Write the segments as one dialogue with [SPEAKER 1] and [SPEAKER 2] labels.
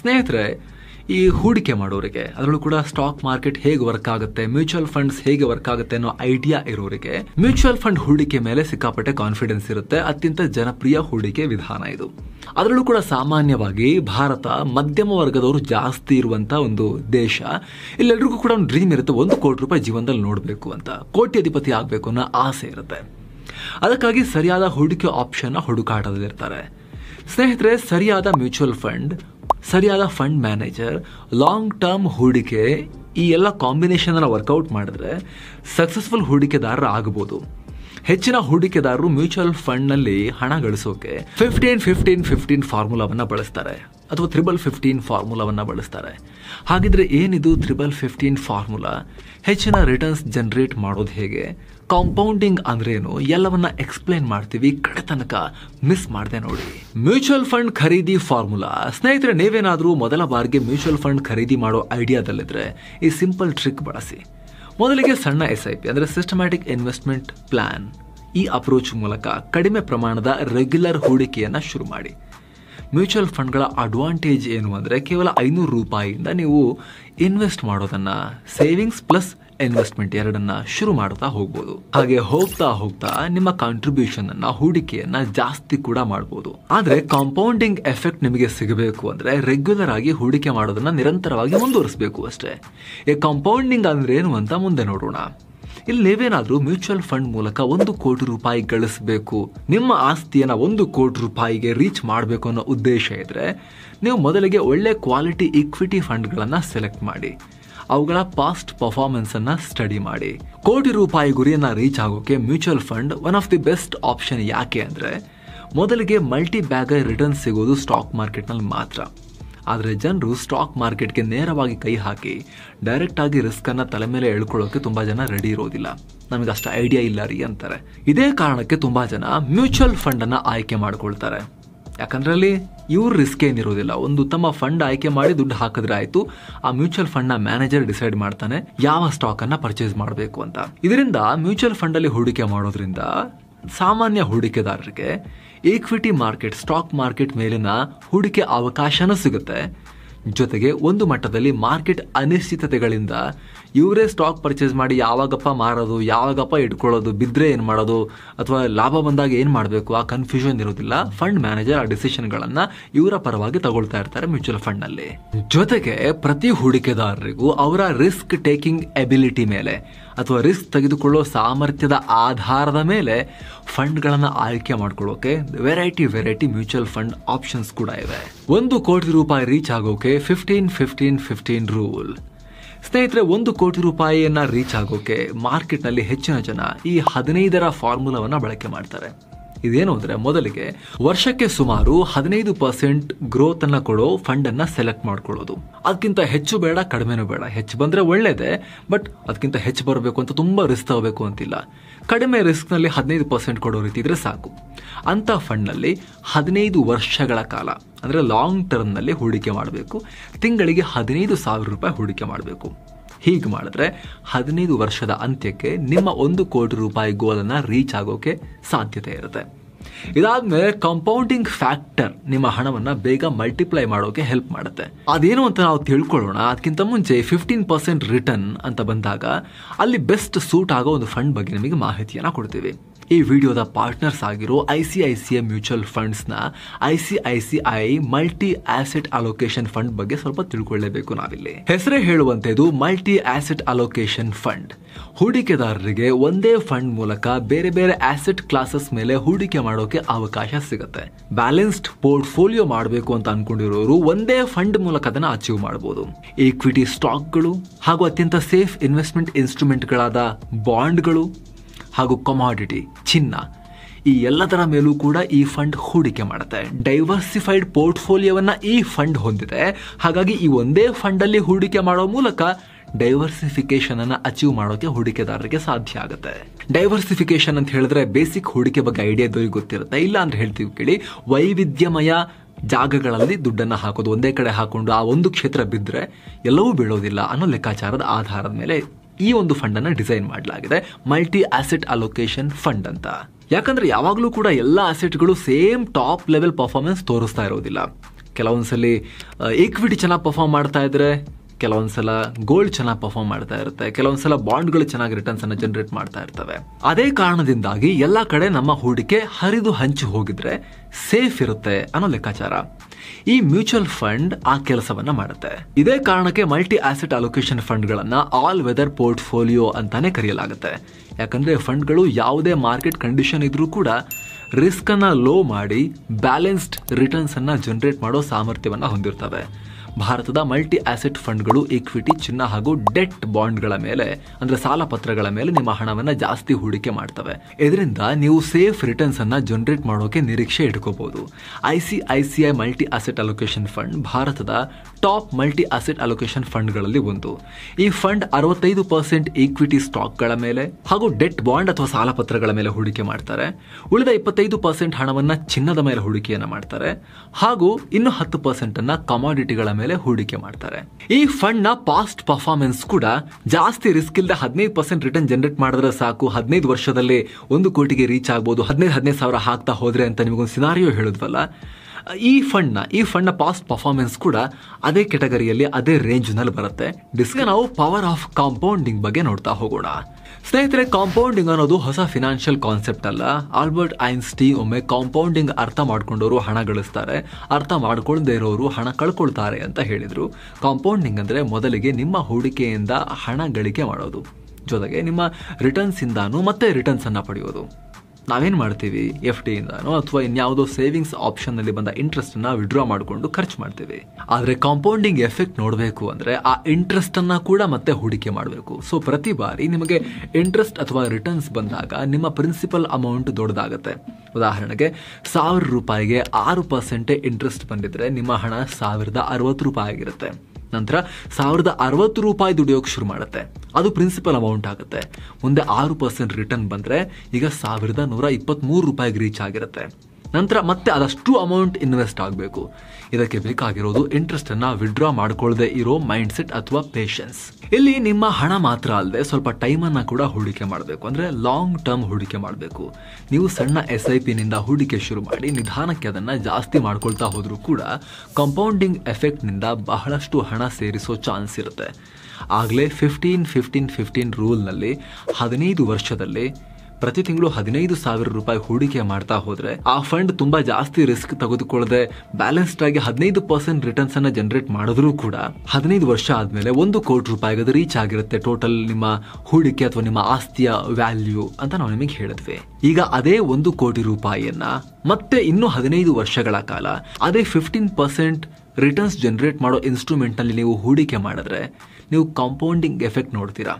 [SPEAKER 1] ಸ್ನೇಹಿತರೆ ಈ ಹೂಡಿಕೆ ಮಾಡೋರಿಗೆ ಅದರಲ್ಲೂ ಕೂಡ ಸ್ಟಾಕ್ ಮಾರ್ಕೆಟ್ ಹೇಗೆ ವರ್ಕ್ ಆಗುತ್ತೆ ಮ್ಯೂಚುವಲ್ ಫಂಡ್ಸ್ ಹೇಗೆ ವರ್ಕ್ ಆಗುತ್ತೆ ಅನ್ನೋ ಐಡಿಯಾ ಇರೋರಿಗೆ ಮ್ಯೂಚುವಲ್ ಫಂಡ್ ಹೂಡಿಕೆ ಮೇಲೆ ಸಿಕ್ಕಾಪಟ್ಟೆ ಕಾನ್ಫಿಡೆನ್ಸ್ ಇರುತ್ತೆ ಅತ್ಯಂತ ಜನಪ್ರಿಯ ಹೂಡಿಕೆ ವಿಧಾನ ಇದು ಅದರಲ್ಲೂ ಕೂಡ ಸಾಮಾನ್ಯವಾಗಿ ಭಾರತ ಮಧ್ಯಮ ವರ್ಗದವರು ಜಾಸ್ತಿ ಇರುವಂತ ಒಂದು ದೇಶ ಇಲ್ಲೆಲ್ರಿಗೂ ಕೂಡ ಒಂದು ಡ್ರೀಮ್ ಇರುತ್ತೆ ಒಂದು ಕೋಟಿ ರೂಪಾಯಿ ಜೀವನದಲ್ಲಿ ನೋಡಬೇಕು ಅಂತ ಅಧಿಪತಿ ಆಗಬೇಕು ಅನ್ನೋ ಆಸೆ ಇರುತ್ತೆ ಅದಕ್ಕಾಗಿ ಸರಿಯಾದ ಹೂಡಿಕೆ ಆಪ್ಷನ್ನ ಹುಡುಕಾಟದಲ್ಲಿರ್ತಾರೆ ಸ್ನೇಹಿತರೆ ಸರಿಯಾದ ಮ್ಯೂಚುವಲ್ ಫಂಡ್ ಸರಿಯಾದ ಫಂಡ್ ಮ್ಯಾನೇಜರ್ ಲಾಂಗ್ ಟರ್ಮ್ ಹೂಡಿಕೆ ಈ ಎಲ್ಲ ಕಾಂಬಿನೇಷನನ್ನು ವರ್ಕೌಟ್ ಮಾಡಿದ್ರೆ ಸಕ್ಸಸ್ಫುಲ್ ಹೂಡಿಕೆದಾರರು ಆಗ್ಬೋದು ಹೆಚ್ಚಿನ ಹೂಡಿಕೆದಾರರು ಮ್ಯೂಚುವಲ್ ಫಂಡ್ನಲ್ಲಿ ಹಣ ಗಳಿಸೋಕೆ ಫಿಫ್ಟೀನ್ ಫಿಫ್ಟೀನ್ ಫಿಫ್ಟೀನ್ ಫಾರ್ಮುಲಾವನ್ನು ಬಳಸ್ತಾರೆ ಅಥವಾ ತ್ರಿಬಲ್ ಫಿಫ್ಟೀನ್ ಫಾರ್ಮುಲಾವನ್ನು ಬಳಸ್ತಾರೆ ಹಾಗಿದ್ರೆ ಏನಿದು ತ್ರಿಬಲ್ ಫಿಫ್ಟೀನ್ ಫಾರ್ಮುಲಾ ಹೆಚ್ಚಿನ ರಿಟರ್ನ್ಸ್ ಜನರೇಟ್ ಮಾಡೋದು ಹೇಗೆ ಕಾಂಪೌಂಡಿಂಗ್ ಅಂದ್ರೇನು ಎಲ್ಲವನ್ನ ಎಕ್ಸ್ಪ್ಲೈನ್ ಮಾಡ್ತೀವಿ ಕಡೆ ತನಕ ಮಿಸ್ ಮಾಡಿದೆ ನೋಡಿ ಮ್ಯೂಚುವಲ್ ಫಂಡ್ ಖರೀದಿ ಫಾರ್ಮುಲಾ ಸ್ನೇಹಿತರೆ ನೀವೇನಾದ್ರೂ ಮೊದಲ ಬಾರಿಗೆ ಮ್ಯೂಚುವಲ್ ಫಂಡ್ ಖರೀದಿ ಮಾಡೋ ಐಡಿಯಾದಲ್ಲಿದ್ರೆ ಈ ಸಿಂಪಲ್ ಟ್ರಿಕ್ ಬಳಸಿ ಮೊದಲಿಗೆ ಸಣ್ಣ ಎಸ್ ಐ ಪಿ ಅಂದ್ರೆ ಸಿಸ್ಟಮ್ಯಾಟಿಕ್ ಇನ್ವೆಸ್ಟ್ಮೆಂಟ್ ಪ್ಲಾನ್ ಈ ಅಪ್ರೋಚ್ ಮೂಲಕ ಕಡಿಮೆ ಪ್ರಮಾಣದ ರೆಗ್ಯುಲರ್ ಹೂಡಿಕೆಯನ್ನು ಶುರು ಮಾಡಿ ಮ್ಯೂಚುವಲ್ ಫಂಡ್ಗಳ ಅಡ್ವಾಂಟೇಜ್ ಏನು ಅಂದರೆ ಕೇವಲ ಐನೂರು ರೂಪಾಯಿಯಿಂದ ನೀವು ಇನ್ವೆಸ್ಟ್ ಮಾಡೋದನ್ನು ಸೇವಿಂಗ್ಸ್ ಪ್ಲಸ್ ಇನ್ವೆಸ್ಟ್ಮೆಂಟ್ ಎರಡನ್ನ ಶುರು ಮಾಡ್ತಾ ಹೋಗ್ಬೋದು ಹಾಗೆ ಹೋಗ್ತಾ ಹೋಗ್ತಾ ನಿಮ್ಮ ಕಾಂಟ್ರಿಬ್ಯೂಷನ್ ಅನ್ನ ಹೂಡಿಕೆಯನ್ನ ಜಾಸ್ತಿ ಕೂಡ ಮಾಡಬಹುದು ಆದ್ರೆ ಕಾಂಪೌಂಡಿಂಗ್ ಎಫೆಕ್ಟ್ ನಿಮಗೆ ಸಿಗಬೇಕು ಅಂದ್ರೆ ರೆಗ್ಯುಲರ್ ಆಗಿ ಹೂಡಿಕೆ ಮಾಡೋದನ್ನ ನಿರಂತರವಾಗಿ ಮುಂದುವರಿಸಬೇಕು ಅಷ್ಟೇ ಈ ಕಾಂಪೌಂಡಿಂಗ್ ಅಂದ್ರೆ ಏನು ಅಂತ ಮುಂದೆ ನೋಡೋಣ ಇಲ್ಲಿ ನೀವೇನಾದ್ರೂ ಮ್ಯೂಚುವಲ್ ಫಂಡ್ ಮೂಲಕ ಒಂದು ಕೋಟಿ ರೂಪಾಯಿ ಗಳಿಸಬೇಕು ನಿಮ್ಮ ಆಸ್ತಿಯನ್ನ ಒಂದು ಕೋಟಿ ರೂಪಾಯಿಗೆ ರೀಚ್ ಮಾಡಬೇಕು ಅನ್ನೋ ಉದ್ದೇಶ ಇದ್ರೆ ನೀವು ಮೊದಲಿಗೆ ಒಳ್ಳೆ ಕ್ವಾಲಿಟಿ ಇಕ್ವಿಟಿ ಫಂಡ್ಗಳನ್ನು ಸೆಲೆಕ್ಟ್ ಮಾಡಿ ಅವುಗಳ ಪಾಸ್ಟ್ ಪರ್ಫಾರ್ಮೆನ್ಸ್ ಅನ್ನ ಸ್ಟಡಿ ಮಾಡಿ ಕೋಟಿ ರೂಪಾಯಿ ಗುರಿಯನ್ನ ರೀಚ್ ಆಗೋಕೆ mutual fund one of the best option ಯಾಕೆ ಅಂದ್ರೆ ಮೊದಲಿಗೆ ಮಲ್ಟಿ ಬ್ಯಾಗರ್ ರಿಟರ್ನ್ ಸಿಗೋದು ಸ್ಟಾಕ್ ಮಾರ್ಕೆಟ್ನಲ್ಲಿ ಮಾತ್ರ ಆದರೆ ಜನರು ಸ್ಟಾಕ್ ಮಾರ್ಕೆಟ್ಗೆ ನೇರವಾಗಿ ಕೈ ಹಾಕಿ ಡೈರೆಕ್ಟಾಗಿ ರಿಸ್ಕನ್ನು ತಲೆ ಮೇಲೆ ಎಳ್ಕೊಳ್ಳೋಕೆ ತುಂಬ ಜನ ರೆಡಿ ಇರೋದಿಲ್ಲ ನಮಗೆ ಅಷ್ಟು ಐಡಿಯಾ ಇಲ್ಲ ರೀ ಅಂತಾರೆ ಇದೇ ಕಾರಣಕ್ಕೆ ತುಂಬ ಜನ ಮ್ಯೂಚುವಲ್ ಫಂಡನ್ನು ಆಯ್ಕೆ ಮಾಡ್ಕೊಳ್ತಾರೆ ಯಾಕಂದ್ರೆ ಅಲ್ಲಿ ಇವ್ರ ರಿಸ್ಕ್ ಏನಿರೋದಿಲ್ಲ ಒಂದು ತಮ್ಮ ಫಂಡ್ ಆಯ್ಕೆ ಮಾಡಿ ದುಡ್ಡು ಹಾಕಿದ್ರೆ ಆಯಿತು ಆ ಮ್ಯೂಚುವಲ್ ಫಂಡ್ನ ಮ್ಯಾನೇಜರ್ ಡಿಸೈಡ್ ಮಾಡ್ತಾನೆ ಯಾವ ಸ್ಟಾಕನ್ನು ಪರ್ಚೇಸ್ ಮಾಡಬೇಕು ಅಂತ ಇದರಿಂದ ಮ್ಯೂಚುವಲ್ ಫಂಡಲ್ಲಿ ಹೂಡಿಕೆ ಮಾಡೋದ್ರಿಂದ ಸಾಮಾನ್ಯ ಹೂಡಿಕೆದಾರರಿಗೆ ಈಕ್ವಿಟಿ ಮಾರ್ಕೆಟ್ ಸ್ಟಾಕ್ ಮಾರ್ಕೆಟ್ ಮೇಲಿನ ಹೂಡಿಕೆ ಅವಕಾಶನೂ ಸಿಗುತ್ತೆ ಜೊತೆಗೆ ಒಂದು ಮಟ್ಟದಲ್ಲಿ ಮಾರ್ಕೆಟ್ ಅನಿಶ್ಚಿತತೆಗಳಿಂದ ಇವರೇ ಸ್ಟಾಕ್ ಪರ್ಚೇಸ್ ಮಾಡಿ ಯಾವಾಗಪ್ಪ ಮಾರೋದು ಯಾವಾಗಪ್ಪ ಇಟ್ಕೊಳ್ಳೋದು ಬಿದ್ದರೆ ಏನು ಮಾಡೋದು ಅಥವಾ ಲಾಭ ಬಂದಾಗ ಏನು ಮಾಡಬೇಕು ಆ ಕನ್ಫ್ಯೂಷನ್ ಇರೋದಿಲ್ಲ ಫಂಡ್ ಮ್ಯಾನೇಜರ್ ಆ ಡಿಸಿಷನ್ಗಳನ್ನು ಇವರ ಪರವಾಗಿ ತಗೊಳ್ತಾ ಇರ್ತಾರೆ ಮ್ಯೂಚುವಲ್ ಫಂಡ್ನಲ್ಲಿ ಜೊತೆಗೆ ಪ್ರತಿ ಹೂಡಿಕೆದಾರರಿಗೂ ಅವರ ರಿಸ್ಕ್ ಟೇಕಿಂಗ್ ಎಬಿಲಿಟಿ ಮೇಲೆ ಅಥವಾ ರಿಸ್ಕ್ ತೆಗೆದುಕೊಳ್ಳೋ ಸಾಮರ್ಥ್ಯದ ಆಧಾರದ ಮೇಲೆ ಫಂಡ್ಗಳನ್ನು ಆಯ್ಕೆ ಮಾಡ್ಕೊಳ್ಳೋಕೆ variety variety mutual fund options ಕೂಡ ಇದೆ ಒಂದು ಕೋಟಿ ರೂಪಾಯಿ ರೀಚ್ ಆಗೋಕೆ ಫಿಫ್ಟೀನ್ ಫಿಫ್ಟೀನ್ ಫಿಫ್ಟೀನ್ ರೂಲ್ ಸ್ನೇಹಿತರೆ ಒಂದು ಕೋಟಿ ರೂಪಾಯಿಯನ್ನ ರೀಚ್ ಆಗೋಕೆ ಮಾರ್ಕೆಟ್ನಲ್ಲಿ ಹೆಚ್ಚಿನ ಜನ ಈ ಹದಿನೈದರ ಫಾರ್ಮುಲಾವನ್ನ ಬಳಕೆ ಮಾಡ್ತಾರೆ ಇದೇನು ಅಂದರೆ ಮೊದಲಿಗೆ ವರ್ಷಕ್ಕೆ ಸುಮಾರು ಹದಿನೈದು ಪರ್ಸೆಂಟ್ ಗ್ರೋತ್ ಅನ್ನ ಕೊಡೋ ಫಂಡ್ ಅನ್ನ ಸೆಲೆಕ್ಟ್ ಮಾಡ್ಕೊಳ್ಳೋದು ಅದಕ್ಕಿಂತ ಹೆಚ್ಚು ಬೇಡ ಕಡಿಮೆನೂ ಬೇಡ ಹೆಚ್ಚು ಬಂದ್ರೆ ಒಳ್ಳೇದೇ ಬಟ್ ಅದಕ್ಕಿಂತ ಹೆಚ್ಚು ಬರಬೇಕು ಅಂತ ತುಂಬಾ ರಿಸ್ಕ್ ತಗೋಬೇಕು ಅಂತಿಲ್ಲ ಕಡಿಮೆ ನಲ್ಲಿ ಹದಿನೈದು ಪರ್ಸೆಂಟ್ ಕೊಡೋ ರೀತಿ ಇದ್ರೆ ಸಾಕು ಅಂತ ಫಂಡ್ ನಲ್ಲಿ ಹದಿನೈದು ವರ್ಷಗಳ ಕಾಲ ಅಂದ್ರೆ ಲಾಂಗ್ ಟರ್ಮ್ ನಲ್ಲಿ ಹೂಡಿಕೆ ಮಾಡಬೇಕು ತಿಂಗಳಿಗೆ ಹದಿನೈದು ಸಾವಿರ ರೂಪಾಯಿ ಹೂಡಿಕೆ ಮಾಡಬೇಕು ಹೀಗೆ ಮಾಡಿದ್ರೆ ಹದಿನೈದು ವರ್ಷದ ಅಂತ್ಯಕ್ಕೆ ನಿಮ್ಮ ಒಂದು ಕೋಟಿ ರೂಪಾಯಿ ಗೋಲನ್ನು ರೀಚ್ ಆಗೋಕೆ ಸಾಧ್ಯತೆ ಇರುತ್ತೆ ಇದಾದ್ಮೇಲೆ ಕಂಪೌಂಡಿಂಗ್ ಫ್ಯಾಕ್ಟರ್ ನಿಮ್ಮ ಹಣವನ್ನ ಬೇಗ ಮಲ್ಟಿಪ್ಲೈ ಮಾಡೋಕೆ ಹೆಲ್ಪ್ ಮಾಡುತ್ತೆ ಅದೇನು ಅಂತ ನಾವು ತಿಳ್ಕೊಳ್ಳೋಣ ಅದಕ್ಕಿಂತ ಮುಂಚೆ ಫಿಫ್ಟೀನ್ ಪರ್ಸೆಂಟ್ ರಿಟರ್ನ್ ಅಂತ ಬಂದಾಗ ಅಲ್ಲಿ ಬೆಸ್ಟ್ ಸೂಟ್ ಆಗೋ ಒಂದು ಫಂಡ್ ಬಗ್ಗೆ ನಿಮಗೆ ಮಾಹಿತಿಯನ್ನು ಕೊಡ್ತೀವಿ ಈ ವಿಡಿಯೋದ ಪಾರ್ಟ್ನರ್ಸ್ ಆಗಿರೋ I C I C I mutual ಫಂಡ್ಸ್ನ I C I C I multi asset allocation fund ಬಗ್ಗೆ ಸ್ವಲ್ಪ ತಿಳ್ಕೊಳ್ಳೇಬೇಕು ನಾವಿಲ್ಲಿ ಹೆಸರೇ ಹೇಳುವಂತೆದು ಮಲ್ಟಿ ಆಸೆಟ್ ಅಲೋಕೇಶನ್ ಫಂಡ್ ಹೂಡಿಕೆದಾರರಿಗೆ ಒಂದೇ ಫಂಡ್ ಮೂಲಕ ಬೇರೆ ಬೇರೆ ಆಸೆಟ್ ಕ್ಲಾಸಸ್ ಮೇಲೆ ಹೂಡಿಕೆ ಮಾಡೋಕೆ ಅವಕಾಶ ಸಿಗುತ್ತೆ ಬ್ಯಾಲೆನ್ಸ್ಡ್ ಪೋರ್ಟ್ಫೋಲಿಯೋ ಮಾಡಬೇಕು ಅಂತ ಅನ್ಕೊಂಡಿರೋರು ಒಂದೇ ಫಂಡ್ ಮೂಲಕ ಅದನ್ನ ಅಚೀವ್ ಮಾಡಬಹುದು ಈಕ್ವಿಟಿ ಸ್ಟಾಕ್ಗಳು ಹಾಗೂ ಅತ್ಯಂತ ಸೇಫ್ ಇನ್ವೆಸ್ಟ್ಮೆಂಟ್ ಇನ್ಸ್ಟ್ರೂಮೆಂಟ್ಗಳಾದ ಬಾಂಡ್ಗಳು ಹಾಗೂ ಕಮಾಡಿಟಿ ಚಿನ್ನ ಈ ಎಲ್ಲದರ ಮೇಲೂ ಕೂಡ ಈ ಫಂಡ್ ಹೂಡಿಕೆ ಮಾಡುತ್ತೆ ಡೈವರ್ಸಿಫೈಡ್ ಪೋರ್ಟ್ಫೋಲಿಯೋವನ್ನ ಈ ಫಂಡ್ ಹೊಂದಿದೆ ಹಾಗಾಗಿ ಈ ಒಂದೇ ಫಂಡ್ ಅಲ್ಲಿ ಹೂಡಿಕೆ ಮಾಡೋ ಮೂಲಕ ಡೈವರ್ಸಿಫಿಕೇಶನ್ ಅನ್ನ ಅಚೀವ್ ಮಾಡೋಕೆ ಹೂಡಿಕೆದಾರರಿಗೆ ಸಾಧ್ಯ ಆಗುತ್ತೆ ಡೈವರ್ಸಿಫಿಕೇಶನ್ ಅಂತ ಹೇಳಿದ್ರೆ ಬೇಸಿಕ್ ಹೂಡಿಕೆ ಬಗ್ಗೆ ಐಡಿಯಾ ಗೊತ್ತಿರುತ್ತೆ ಇಲ್ಲ ಅಂದ್ರೆ ಹೇಳ್ತೀವಿ ಕೇಳಿ ವೈವಿಧ್ಯಮಯ ಜಾಗಗಳಲ್ಲಿ ದುಡ್ಡನ್ನು ಹಾಕೋದು ಒಂದೇ ಕಡೆ ಹಾಕೊಂಡು ಆ ಒಂದು ಕ್ಷೇತ್ರ ಬಿದ್ದರೆ ಎಲ್ಲವೂ ಬೀಳೋದಿಲ್ಲ ಅನ್ನೋ ಲೆಕ್ಕಾಚಾರದ ಆಧಾರದ ಮೇಲೆ ಈ ಒಂದು ಅನ್ನ ಡಿಸೈನ್ ಮಾಡಲಾಗಿದೆ ಮಲ್ಟಿ ಆಸೆಟ್ ಅಲೋಕೇಶನ್ ಫಂಡ್ ಅಂತ ಯಾಕಂದ್ರೆ ಯಾವಾಗಲೂ ಕೂಡ ಎಲ್ಲ ಗಳು ಸೇಮ್ ಟಾಪ್ ಲೆವೆಲ್ ಪರ್ಫಾರ್ಮೆನ್ಸ್ ತೋರಿಸ್ತಾ ಇರೋದಿಲ್ಲ ಕೆಲವೊಂದ್ಸಲಿ ಈಕ್ವಿಟಿ ಚೆನ್ನಾಗಿ ಪರ್ಫಾರ್ಮ್ ಮಾಡ್ತಾ ಇದ್ರೆ ಕೆಲವೊಂದ್ಸಲ ಗೋಲ್ಡ್ ಚೆನ್ನಾಗಿ ಪರ್ಫಾರ್ಮ್ ಮಾಡ್ತಾ ಇರುತ್ತೆ ಕೆಲವೊಂದ್ಸಲ ಬಾಂಡ್ಗಳು ಚೆನ್ನಾಗಿ ರಿಟರ್ನ್ಸ್ ಅನ್ನು ಜನರೇಟ್ ಮಾಡ್ತಾ ಇರ್ತವೆ ಅದೇ ಕಾರಣದಿಂದಾಗಿ ಎಲ್ಲ ಕಡೆ ನಮ್ಮ ಹೂಡಿಕೆ ಹರಿದು ಹಂಚಿ ಹೋಗಿದ್ರೆ ಸೇಫ್ ಇರುತ್ತೆ ಅನ್ನೋ ಲೆಕ್ಕಾಚಾರ ಈ ಮ್ಯೂಚುವಲ್ ಫಂಡ್ ಆ ಕೆಲಸವನ್ನ ಮಾಡುತ್ತೆ ಇದೇ ಕಾರಣಕ್ಕೆ ಮಲ್ಟಿ ಆಸೆಟ್ ಅಲೋಕೇಶನ್ ಫಂಡ್ಗಳನ್ನ ಆಲ್ ವೆದರ್ ಪೋರ್ಟ್ಫೋಲಿಯೋ ಅಂತಾನೆ ಕರೆಯಲಾಗುತ್ತೆ ಯಾಕಂದ್ರೆ ಫಂಡ್ಗಳು ಯಾವುದೇ ಮಾರ್ಕೆಟ್ ಕಂಡೀಷನ್ ಇದ್ರೂ ಕೂಡ ರಿಸ್ಕ್ ಅನ್ನ ಲೋ ಮಾಡಿ ಬ್ಯಾಲೆನ್ಸ್ಡ್ ರಿಟರ್ನ್ಸ್ ಅನ್ನ ಜನರೇಟ್ ಮಾಡೋ ಸಾಮರ್ಥ್ಯವನ್ನ ಹೊಂದಿರ್ತವೆ ಭಾರತದ ಮಲ್ಟಿ ಆಸೆಟ್ ಫಂಡ್ಗಳು ಈಕ್ವಿಟಿ ಚಿನ್ನ ಹಾಗೂ ಡೆಟ್ ಬಾಂಡ್ಗಳ ಮೇಲೆ ಅಂದ್ರೆ ಸಾಲ ಪತ್ರಗಳ ಮೇಲೆ ನಿಮ್ಮ ಹಣವನ್ನ ಜಾಸ್ತಿ ಹೂಡಿಕೆ ಮಾಡ್ತವೆ ಇದರಿಂದ ನೀವು ಸೇಫ್ ರಿಟರ್ನ್ಸ್ ಅನ್ನ ಜನರೇಟ್ ಮಾಡೋಕೆ ನಿರೀಕ್ಷೆ ಇಟ್ಕೋಬಹುದು I C I C I multi asset allocation fund ಭಾರತದ ಟಾಪ್ ಮಲ್ಟಿ ಅಸೆಟ್ ಅಲೋಕೇಶನ್ ಫಂಡ್ಗಳಲ್ಲಿ ಒಂದು ಈ ಫಂಡ್ ಅರವತ್ತೈದು ಪರ್ಸೆಂಟ್ ಈಕ್ವಿಟಿ ಸ್ಟಾಕ್ಗಳ ಮೇಲೆ ಹಾಗೂ ಡೆಟ್ ಬಾಂಡ್ ಅಥವಾ ಸಾಲ ಪತ್ರಗಳ ಮೇಲೆ ಹೂಡಿಕೆ ಮಾಡ್ತಾರೆ ಉಳಿದ ಇಪ್ಪತ್ತೈದು ಪರ್ಸೆಂಟ್ ಹಣವನ್ನ ಚಿನ್ನದ ಮೇಲೆ ಹೂಡಿಕೆಯನ್ನು ಮಾಡ್ತಾರೆ ಹಾಗೂ ಇನ್ನು ಹತ್ತು ಪರ್ಸೆಂಟ್ ಅನ್ನ ಕಮಾಡಿಟಿಗಳ ಮೇಲೆ ಹೂಡಿಕೆ ಮಾಡ್ತಾರೆ ಈ ಫಂಡ್ ನ ಪಾಸ್ಟ್ ಪರ್ಫಾರ್ಮೆನ್ಸ್ ಕೂಡ ಜಾಸ್ತಿ ರಿಸ್ಕ್ ಇಲ್ಲದೆ ಹದಿನೈದು ಪರ್ಸೆಂಟ್ ರಿಟರ್ನ್ ಜನರೇಟ್ ಮಾಡಿದ್ರೆ ಸಾಕು ಹದಿನೈದು ವರ್ಷದಲ್ಲಿ ಒಂದು ಕೋಟಿಗೆ ರೀಚ್ ಆಗ್ಬೋದು ಹದಿನೈದು ಹದಿನೈದು ಸಾವಿರ ಹಾಕ್ತಾ ಹೋದ್ರೆ ಅಂತ ನಿಮಗೊಂದು ಸಿನಾರಿಯೋ ಹೇಳಿದ್ವಲ್ಲ ಈ ಫಂಡ್ನ ಈ ಫಂಡ್ನ ಪಾಸ್ಟ್ ಪರ್ಫಾರ್ಮೆನ್ಸ್ ಕೂಡ ಅದೇ ಕೆಟಗರಿಯಲ್ಲಿ ಅದೇ ರೇಂಜ್ನಲ್ಲಿ ಬರುತ್ತೆ ಡಿಸ್ಕ ನಾವು ಪವರ್ ಆಫ್ ಕಾಂಪೌಂಡಿಂಗ್ ಬಗ್ಗೆ ನೋಡ್ತಾ ಹೋಗೋಣ ಸ್ನೇಹಿತರೆ ಕಾಂಪೌಂಡಿಂಗ್ ಅನ್ನೋದು ಹೊಸ ಫಿನಾನ್ಷಿಯಲ್ ಕಾನ್ಸೆಪ್ಟ್ ಅಲ್ಲ ಆಲ್ಬರ್ಟ್ ಐನ್ಸ್ಟೀನ್ ಒಮ್ಮೆ ಕಾಂಪೌಂಡಿಂಗ್ ಅರ್ಥ ಮಾಡ್ಕೊಂಡವರು ಹಣ ಗಳಿಸ್ತಾರೆ ಅರ್ಥ ಮಾಡ್ಕೊಳ್ದೇ ಇರೋರು ಹಣ ಕಳ್ಕೊಳ್ತಾರೆ ಅಂತ ಹೇಳಿದರು ಕಾಂಪೌಂಡಿಂಗ್ ಅಂದರೆ ಮೊದಲಿಗೆ ನಿಮ್ಮ ಹೂಡಿಕೆಯಿಂದ ಹಣ ಗಳಿಕೆ ಮಾಡೋದು ಜೊತೆಗೆ ನಿಮ್ಮ ರಿಟರ್ನ್ಸಿಂದಾನು ಮತ್ತೆ ಅನ್ನ ಪಡೆಯೋದು ನಾವೇನು ಮಾಡ್ತೀವಿ ಎಫ್ ಡಿಯಿಂದನೋ ಅಥವಾ ಇನ್ಯಾವುದೋ ಸೇವಿಂಗ್ಸ್ ಆಪ್ಷನ್ನಲ್ಲಿ ಬಂದ ಇಂಟ್ರೆಸ್ಟನ್ನು ವಿಡ್ರಾ ಮಾಡಿಕೊಂಡು ಖರ್ಚು ಮಾಡ್ತೀವಿ ಆದರೆ ಕಾಂಪೌಂಡಿಂಗ್ ಎಫೆಕ್ಟ್ ನೋಡಬೇಕು ಅಂದರೆ ಆ ಇಂಟ್ರೆಸ್ಟನ್ನು ಕೂಡ ಮತ್ತೆ ಹೂಡಿಕೆ ಮಾಡಬೇಕು ಸೊ ಪ್ರತಿ ಬಾರಿ ನಿಮಗೆ ಇಂಟ್ರೆಸ್ಟ್ ಅಥವಾ ರಿಟರ್ನ್ಸ್ ಬಂದಾಗ ನಿಮ್ಮ ಪ್ರಿನ್ಸಿಪಲ್ ಅಮೌಂಟ್ ದೊಡ್ಡದಾಗುತ್ತೆ ಉದಾಹರಣೆಗೆ ಸಾವಿರ ರೂಪಾಯಿಗೆ ಆರು ಪರ್ಸೆಂಟೇ ಇಂಟ್ರೆಸ್ಟ್ ಬಂದಿದ್ರೆ ನಿಮ್ಮ ಹಣ ಸಾವಿರದ ಅರವತ್ತು ರೂಪಾಯಿ ಆಗಿರುತ್ತೆ ನಂತರ ಸಾವಿರದ ಅರವತ್ತು ರೂಪಾಯಿ ದುಡಿಯೋಕೆ ಶುರು ಮಾಡುತ್ತೆ ಅದು ಪ್ರಿನ್ಸಿಪಲ್ ಅಮೌಂಟ್ ಆಗುತ್ತೆ ಮುಂದೆ ಆರು ಪರ್ಸೆಂಟ್ ರಿಟರ್ನ್ ಬಂದರೆ ಈಗ ಸಾವಿರದ ನೂರ ಇಪ್ಪತ್ತ್ಮೂರು ರೂಪಾಯಿಗೆ ರೀಚ್ ಆಗಿರುತ್ತೆ ನಂತರ ಮತ್ತೆ ಅದಷ್ಟು ಅಮೌಂಟ್ ಇನ್ವೆಸ್ಟ್ ಆಗಬೇಕು ಇದಕ್ಕೆ ಬೇಕಾಗಿರೋದು ಇಂಟ್ರೆಸ್ಟನ್ನು ವಿಡ್ರಾ ಮಾಡಿಕೊಳ್ಳದೆ ಇರೋ ಮೈಂಡ್ ಸೆಟ್ ಅಥವಾ ಪೇಷನ್ಸ್ ಇಲ್ಲಿ ನಿಮ್ಮ ಹಣ ಮಾತ್ರ ಅಲ್ಲದೆ ಸ್ವಲ್ಪ ಅನ್ನ ಕೂಡ ಹೂಡಿಕೆ ಮಾಡಬೇಕು ಅಂದ್ರೆ ಲಾಂಗ್ ಟರ್ಮ್ ಹೂಡಿಕೆ ಮಾಡಬೇಕು ನೀವು ಸಣ್ಣ ಎಸ್ ಐ ಪಿನಿಂದ ಹೂಡಿಕೆ ಶುರು ಮಾಡಿ ನಿಧಾನಕ್ಕೆ ಅದನ್ನ ಜಾಸ್ತಿ ಮಾಡ್ಕೊಳ್ತಾ ಹೋದರೂ ಕೂಡ ಎಫೆಕ್ಟ್ ನಿಂದ ಬಹಳಷ್ಟು ಹಣ ಸೇರಿಸೋ ಚಾನ್ಸ್ ಇರುತ್ತೆ ಆಗಲೇ ಫಿಫ್ಟೀನ್ ಫಿಫ್ಟೀನ್ ಫಿಫ್ಟೀನ್ ರೂಲ್ನಲ್ಲಿ ಹದಿನೈದು ವರ್ಷದಲ್ಲಿ ಪ್ರತಿ ತಿಂಗಳು ಹದಿನೈದು ಸಾವಿರ ರೂಪಾಯಿ ಹೂಡಿಕೆ ಮಾಡ್ತಾ ಹೋದ್ರೆ ಆ ಫಂಡ್ ತುಂಬಾ ಜಾಸ್ತಿ ರಿಸ್ಕ್ ತೆಗೆದುಕೊಳ್ಳದೆ ಬ್ಯಾಲೆನ್ಸ್ಡ್ ಆಗಿ ಹದಿನೈದು ಪರ್ಸೆಂಟ್ ರಿಟರ್ನ್ಸ್ ಅನ್ನ ಜನರೇಟ್ ಮಾಡಿದ್ರು ಕೂಡ ಹದಿನೈದು ವರ್ಷ ಆದ್ಮೇಲೆ ಒಂದು ಕೋಟಿ ರೂಪಾಯಿಗೆ ಅದು ರೀಚ್ ಆಗಿರುತ್ತೆ ಟೋಟಲ್ ನಿಮ್ಮ ಹೂಡಿಕೆ ಅಥವಾ ನಿಮ್ಮ ಆಸ್ತಿಯ ವ್ಯಾಲ್ಯೂ ಅಂತ ನಾವು ನಿಮಗೆ ಹೇಳಿದ್ವಿ ಈಗ ಅದೇ ಒಂದು ಕೋಟಿ ರೂಪಾಯಿಯನ್ನ ಮತ್ತೆ ಇನ್ನು ಹದಿನೈದು ವರ್ಷಗಳ ಕಾಲ ಅದೇ ಫಿಫ್ಟೀನ್ ಪರ್ಸೆಂಟ್ ರಿಟರ್ನ್ಸ್ ಜನರೇಟ್ ಮಾಡೋ ನಲ್ಲಿ ನೀವು ಹೂಡಿಕೆ ಮಾಡಿದ್ರೆ ನೀವು ಕಾಂಪೌಂಡಿಂಗ್ ಎಫೆಕ್ಟ್ ನೋಡ್ತೀರಾ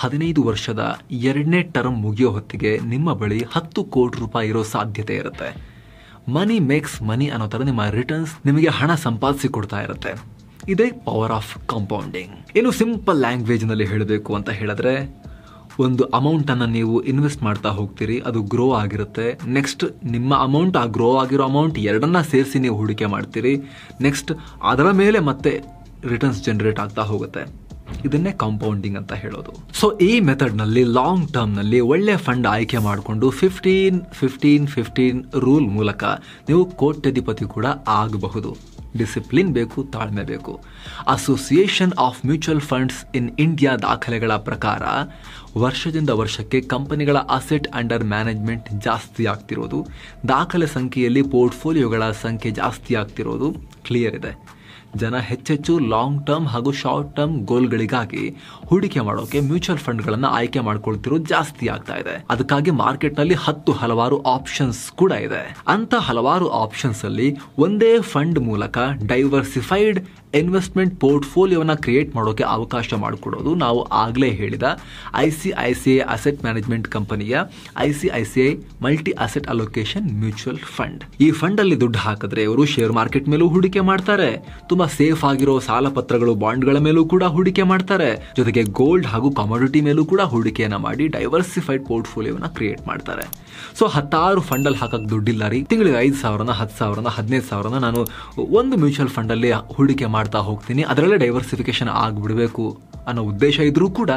[SPEAKER 1] ಹದಿನೈದು ವರ್ಷದ ಎರಡನೇ ಟರ್ಮ್ ಮುಗಿಯೋ ಹೊತ್ತಿಗೆ ನಿಮ್ಮ ಬಳಿ ಹತ್ತು ಕೋಟಿ ರೂಪಾಯಿ ಇರೋ ಸಾಧ್ಯತೆ ಇರುತ್ತೆ ಮನಿ ಮೇಕ್ಸ್ ಮನಿ ಅನ್ನೋ ಥರ ನಿಮ್ಮ ರಿಟರ್ನ್ಸ್ ನಿಮಗೆ ಹಣ ಸಂಪಾದಿಸಿ ಕೊಡ್ತಾ ಇರುತ್ತೆ ಇದೇ ಪವರ್ ಆಫ್ ಕಾಂಪೌಂಡಿಂಗ್ ಇನ್ನು ಸಿಂಪಲ್ ಲ್ಯಾಂಗ್ವೇಜ್ನಲ್ಲಿ ಹೇಳಬೇಕು ಅಂತ ಹೇಳಿದ್ರೆ ಒಂದು ಅಮೌಂಟನ್ನು ನೀವು ಇನ್ವೆಸ್ಟ್ ಮಾಡ್ತಾ ಹೋಗ್ತೀರಿ ಅದು ಗ್ರೋ ಆಗಿರುತ್ತೆ ನೆಕ್ಸ್ಟ್ ನಿಮ್ಮ ಅಮೌಂಟ್ ಆ ಗ್ರೋ ಆಗಿರೋ ಅಮೌಂಟ್ ಎರಡನ್ನ ಸೇರಿಸಿ ನೀವು ಹೂಡಿಕೆ ಮಾಡ್ತೀರಿ ನೆಕ್ಸ್ಟ್ ಅದರ ಮೇಲೆ ಮತ್ತೆ ರಿಟರ್ನ್ಸ್ ಜನರೇಟ್ ಆಗ್ತಾ ಹೋಗುತ್ತೆ ಇದನ್ನೇ ಕಾಂಪೌಂಡಿಂಗ್ ಅಂತ ಹೇಳೋದು ಸೊ ಈ ಮೆಥಡ್ನಲ್ಲಿ ಲಾಂಗ್ ಟರ್ಮ್ನಲ್ಲಿ ಒಳ್ಳೆ ಫಂಡ್ ಆಯ್ಕೆ ಮಾಡಿಕೊಂಡು ಫಿಫ್ಟೀನ್ ಫಿಫ್ಟೀನ್ ಫಿಫ್ಟೀನ್ ರೂಲ್ ಮೂಲಕ ನೀವು ಕೋಟ್ಯಧಿಪತಿ ಕೂಡ ಆಗಬಹುದು ಡಿಸಿಪ್ಲಿನ್ ಬೇಕು ತಾಳ್ಮೆ ಬೇಕು association of mutual funds in India ದಾಖಲೆಗಳ ಪ್ರಕಾರ ವರ್ಷದಿಂದ ವರ್ಷಕ್ಕೆ ಕಂಪನಿಗಳ ಅಸೆಟ್ ಅಂಡರ್ ಮ್ಯಾನೇಜ್ಮೆಂಟ್ ಜಾಸ್ತಿ ಆಗ್ತಿರೋದು ದಾಖಲೆ ಸಂಖ್ಯೆಯಲ್ಲಿ ಪೋರ್ಟ್ಫೋಲಿಯೋಗಳ ಸಂಖ್ಯೆ ಜಾಸ್ತಿ ಆಗ್ತಿರೋದು ಕ್ಲಿಯರ್ ಇದೆ ಜನ ಹೆಚ್ಚೆಚ್ಚು ಲಾಂಗ್ ಟರ್ಮ್ ಹಾಗೂ ಶಾರ್ಟ್ ಟರ್ಮ್ ಗೋಲ್ಗಳಿಗಾಗಿ ಹೂಡಿಕೆ ಮಾಡೋಕೆ ಮ್ಯೂಚುವಲ್ ಫಂಡ್ಗಳನ್ನು ಆಯ್ಕೆ ಮಾಡ್ಕೊಳ್ತಿರೋ ಜಾಸ್ತಿ ಆಗ್ತಾ ಇದೆ ಅದಕ್ಕಾಗಿ ಮಾರ್ಕೆಟ್ ನಲ್ಲಿ ಹತ್ತು ಹಲವಾರು ಆಪ್ಷನ್ಸ್ ಕೂಡ ಇದೆ ಅಂತ ಹಲವಾರು ಆಪ್ಷನ್ಸ್ ಅಲ್ಲಿ ಒಂದೇ ಫಂಡ್ ಮೂಲಕ ಡೈವರ್ಸಿಫೈಡ್ ಇನ್ವೆಸ್ಟ್ಮೆಂಟ್ ಪೋರ್ಟ್ಫೋಲಿಯೋನ ಕ್ರಿಯೇಟ್ ಮಾಡೋಕೆ ಅವಕಾಶ ಮಾಡಿಕೊಡೋದು ನಾವು ಆಗ್ಲೇ ಹೇಳಿದ I C I C I asset management ಕಂಪನಿಯ I C I C I multi asset allocation mutual fund ಈ ಫಂಡ್ ಅಲ್ಲಿ ದುಡ್ಡು ಹಾಕಿದ್ರೆ ಇವರು ಶೇರ್ ಮಾರ್ಕೆಟ್ ಮೇಲೂ ಹೂಡಿಕೆ ಮಾಡ್ತಾರೆ ತುಂಬಾ ಸೇಫ್ ಆಗಿರೋ ಸಾಲ ಪತ್ರಗಳು ಬಾಂಡ್ಗಳ ಮೇಲೂ ಕೂಡ ಹೂಡಿಕೆ ಮಾಡ್ತಾರೆ ಜೊತೆಗೆ ಗೋಲ್ಡ್ ಹಾಗೂ ಕಮಾಡಿಟಿ ಮೇಲೂ ಕೂಡ ಹೂಡಿಕೆಯನ್ನ ಮಾಡಿ ಡೈವರ್ಸಿಫೈಡ್ ಪೋರ್ಟ್ಫೋಲಿಯೋನ ಕ್ರಿಯೇಟ್ ಮಾಡ್ತಾರೆ ಸೊ ಹತ್ತಾರು ಫಂಡ್ ಅಲ್ಲಿ ಹಾಕಕ್ ದುಡ್ಡಿಲ್ಲ ರೀ ತಿಂಗಳಿಗೆ ಐದು ಸಾವಿರನ ಹತ್ತು ಸಾವಿರನ ಹದಿನೈದು ಸಾವಿರನ ನಾನು ಒಂದು ಮ್ಯೂಚುವಲ್ ಫಂಡ್ ಅಲ್ಲಿ ಹೂಡಿಕೆ ಮಾಡ್ತಾ ಹೋಗ್ತೀನಿ ಅದರಲ್ಲೇ ಡೈವರ್ಸಿಫಿಕೇಶನ್ ಆಗ್ಬಿಡ್ಬೇಕು ಅನ್ನೋ ಉದ್ದೇಶ ಇದ್ರೂ ಕೂಡ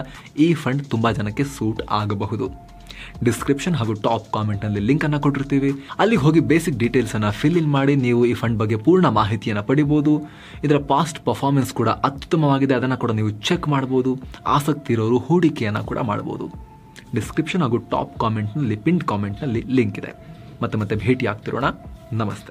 [SPEAKER 1] ಈ ಫಂಡ್ ತುಂಬಾ ಜನಕ್ಕೆ ಸೂಟ್ ಆಗಬಹುದು ಡಿಸ್ಕ್ರಿಪ್ಷನ್ ಹಾಗೂ ಟಾಪ್ ಕಾಮೆಂಟ್ ನಲ್ಲಿ ಲಿಂಕ್ ಅನ್ನ ಕೊಟ್ಟಿರ್ತೀವಿ ಅಲ್ಲಿಗೆ ಹೋಗಿ ಬೇಸಿಕ್ ಅನ್ನ ಫಿಲ್ ಇನ್ ಮಾಡಿ ನೀವು ಈ ಫಂಡ್ ಬಗ್ಗೆ ಪೂರ್ಣ ಮಾಹಿತಿಯನ್ನು ಪಡಿಬೋದು ಇದರ ಪಾಸ್ಟ್ ಪರ್ಫಾರ್ಮೆನ್ಸ್ ಕೂಡ ಅತ್ಯುತ್ತಮವಾಗಿದೆ ಅದನ್ನು ಕೂಡ ನೀವು ಚೆಕ್ ಮಾಡಬಹುದು ಆಸಕ್ತಿ ಇರೋರು ಹೂಡಿಕೆಯನ್ನು ಕೂಡ ಮಾಡಬಹುದು ಡಿಸ್ಕ್ರಿಪ್ಷನ್ ಹಾಗೂ ಟಾಪ್ ಕಾಮೆಂಟ್ ನಲ್ಲಿ ಪಿಂಟ್ ಕಾಮೆಂಟ್ ನಲ್ಲಿ ಲಿಂಕ್ ಇದೆ ಮತ್ತೆ ಮತ್ತೆ ಭೇಟಿ ಆಗ್ತಿರೋಣ ನಮಸ್ತೆ